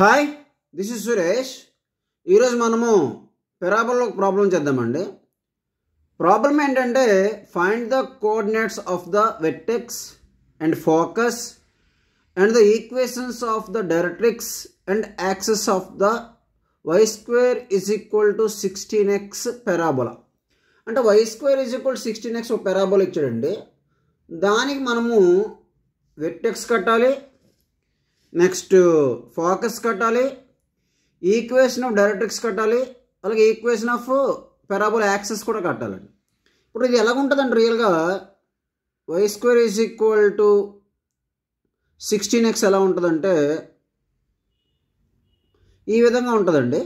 hi this is Suresh ఈరోజు మనము పెరాబల్లో ప్రాబ్లం చేద్దామండి ప్రాబ్లం ఏంటంటే find the coordinates of the vertex and focus and the equations of the directrix and axis of the y square is equal to sixteen x parabola అంటే y square is equal sixteen x ఒక parabola ఇచ్చాడండి దానికి మనము vertex కట్టాలి next focus కట్టాలి equation of directrix కట్టాలి అలాగే equation of పెరాబుల్ access కూడా కట్టాలండి ఇప్పుడు ఇది ఎలాగుంటుందండి రియల్గా y square is equal to sixteen x ఎలా ఉంటుందంటే ఈ విధంగా ఉంటుందండి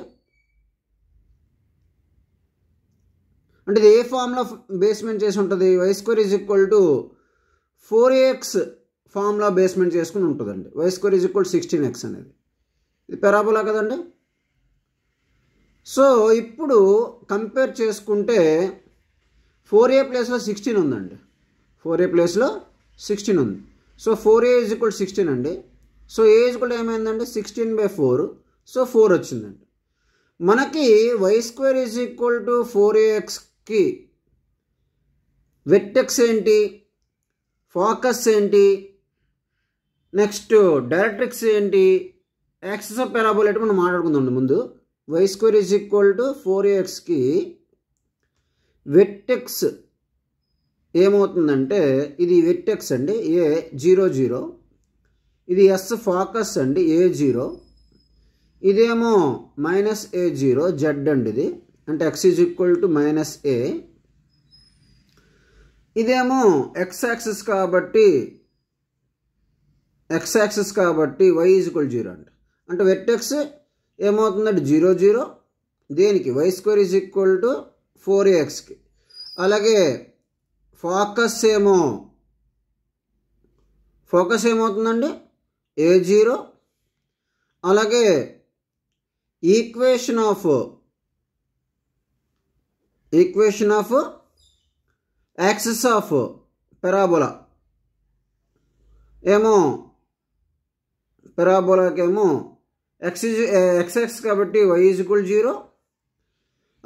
అంటే ఇది ఏ ఫామ్లో బేస్మెంట్ చేసి ఉంటుంది y square is equal to four x formula basement చేసుకుని ఉంటుందండి y square is equal sixteen x అనేది ఇది పెరాబోలా కదండి సో ఇప్పుడు కంపేర్ చేసుకుంటే ఫోర్ ఏ ప్లేస్లో సిక్స్టీన్ ఉందండి ఫోర్ ఏ ప్లేస్లో సిక్స్టీన్ ఉంది so four a is equal sixteen అండి సో ఏ ఈజ్ ఈక్వల్ ఏమైందండి sixteen by four so four వచ్చిందండి మనకి y square is equal to four ఏఎక్స్కి వెట్టెక్స్ ఏంటి ఫోకస్ ఏంటి నెక్స్ట్ డైరెక్ట్రిక్స్ ఏంటి యాక్సెస్ ఆఫ్ పెరాబోల్ అంటే మనం మాట్లాడుకుందాం ముందు y square is equal to four ఎక్స్కి వెట్టెక్స్ ఏమవుతుందంటే ఇది వెట్టెక్స్ అండి ఏ జీరో జీరో ఇది ఎస్ ఫోకస్ అండి ఏ జీరో ఇదేమో మైనస్ ఏ జీరో జెడ్ అండి ఇది అంటే x is equal to minus a ఇదేమో ఎక్స్ యాక్సిస్ కాబట్టి ఎక్స్ యాక్సెస్ కాబట్టి వై ఈజ్వల్ జీరో అంట అంటే వెట్టెక్స్ ఏమవుతుందంటే జీరో జీరో దేనికి y square is equal to four ఎక్స్కి అలాగే ఫోకస్ ఏమో ఫోకస్ ఏమవుతుందండి ఏ జీరో అలాగే equation of equation of axis of parabola ఏమో పెరాబోలాకేమో ఎక్స్ ఎక్స్ఎక్స్ కాబట్టి వై ఈజ్వల్ జీరో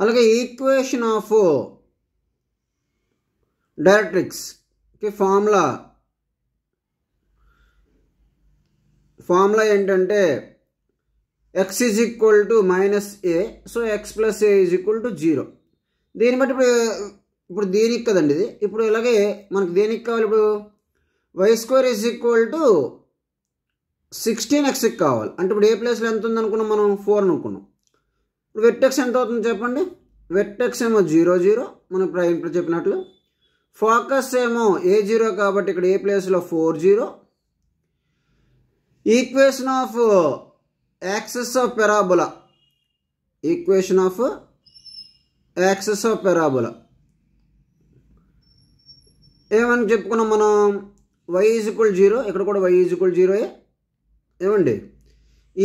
అలాగే ఈక్వేషన్ ఆఫ్ డైరెక్ట్రిక్స్కి ఫార్ములా ఫార్ములా ఏంటంటే x is equal to minus a so x plus a is equal to zero దీన్ని బట్టి ఇప్పుడు ఇప్పుడు దీనికి కదండి ఇది ఇప్పుడు ఇలాగే మనకు దేనికి కావాలి ఇప్పుడు y square is equal to sixteen x కావాలి అంటే ఇప్పుడు ఏ ప్లేస్లో ఎంత అనుకున్నాం మనం ఫోర్ అనుకున్నాం ఇప్పుడు వెట్టెక్స్ ఎంత అవుతుంది చెప్పండి వెట్టెక్స్ ఏమో జీరో జీరో మనం ఇప్పుడు ఇప్పుడు చెప్పినట్లు ఫోకస్ ఏమో ఏ జీరో కాబట్టి ఇక్కడ ఏ ప్లేస్లో four zero equation of axis of parabola equation of axis of parabola ఏమని చెప్పుకున్నాం మనం వై ఈజ్ ఈక్వల్ జీరో ఇక్కడ కూడా వై ఈజ్ ఈక్వల్ జీరోయే ఏమండి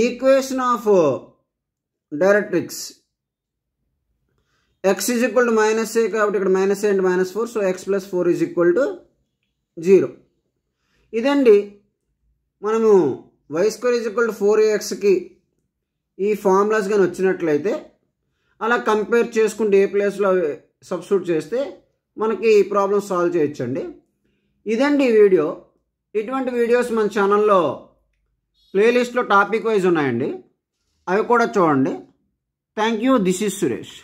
equation of directrix x is equal to minus a కాబట్టి ఇక్కడ minus a and minus four so x plus four is equal to zero ఇదండి మనము y square is equal to four ఎక్స్కి ఈ formulas కానీ వచ్చినట్లయితే అలా కంపేర్ చేసుకుంటే ఏ ప్లేస్లో సబ్స్టిట్యూట్ చేస్తే మనకి ఈ ప్రాబ్లమ్ సాల్వ్ చేయొచ్చండి ఇదండి ఈ వీడియో ఇటువంటి వీడియోస్ మన ఛానల్లో ప్లేలిస్ట్లో టాపిక్ వైజ్ ఉన్నాయండి అవి కూడా చూడండి thank you this is Suresh